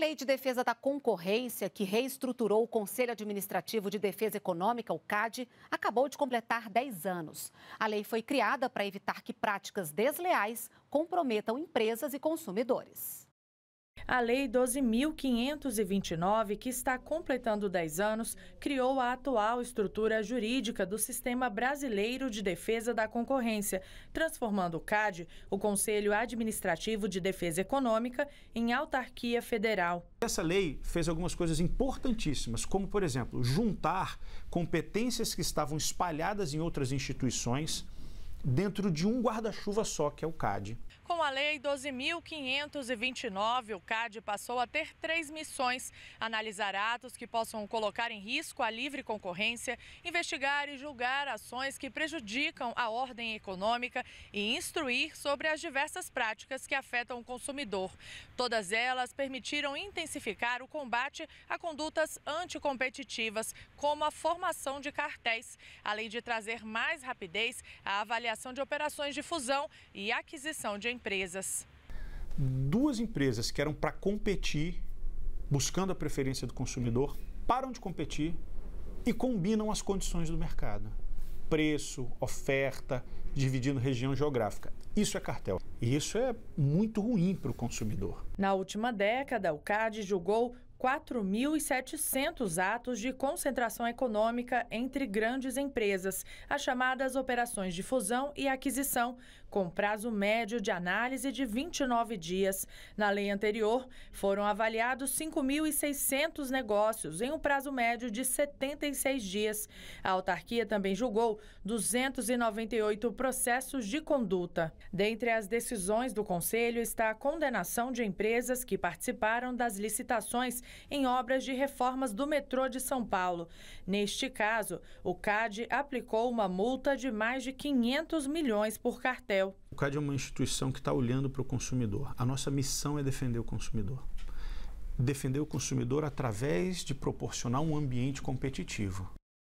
Lei de Defesa da Concorrência, que reestruturou o Conselho Administrativo de Defesa Econômica, o CAD, acabou de completar 10 anos. A lei foi criada para evitar que práticas desleais comprometam empresas e consumidores. A Lei 12.529, que está completando 10 anos, criou a atual estrutura jurídica do Sistema Brasileiro de Defesa da Concorrência, transformando o CAD, o Conselho Administrativo de Defesa Econômica, em autarquia federal. Essa lei fez algumas coisas importantíssimas, como, por exemplo, juntar competências que estavam espalhadas em outras instituições dentro de um guarda-chuva só, que é o CAD. Lei 12.529, o CAD passou a ter três missões: analisar atos que possam colocar em risco a livre concorrência, investigar e julgar ações que prejudicam a ordem econômica e instruir sobre as diversas práticas que afetam o consumidor. Todas elas permitiram intensificar o combate a condutas anticompetitivas, como a formação de cartéis, além de trazer mais rapidez à avaliação de operações de fusão e aquisição de empresas empresas. Duas empresas que eram para competir, buscando a preferência do consumidor, param de competir e combinam as condições do mercado. Preço, oferta, dividindo região geográfica. Isso é cartel. E isso é muito ruim para o consumidor. Na última década, o CAD julgou 4.700 atos de concentração econômica entre grandes empresas, as chamadas operações de fusão e aquisição, com prazo médio de análise de 29 dias. Na lei anterior, foram avaliados 5.600 negócios em um prazo médio de 76 dias. A autarquia também julgou 298 processos de conduta. Dentre as decisões do Conselho está a condenação de empresas que participaram das licitações em obras de reformas do metrô de São Paulo. Neste caso, o CAD aplicou uma multa de mais de 500 milhões por cartel. O CAD é uma instituição que está olhando para o consumidor. A nossa missão é defender o consumidor defender o consumidor através de proporcionar um ambiente competitivo.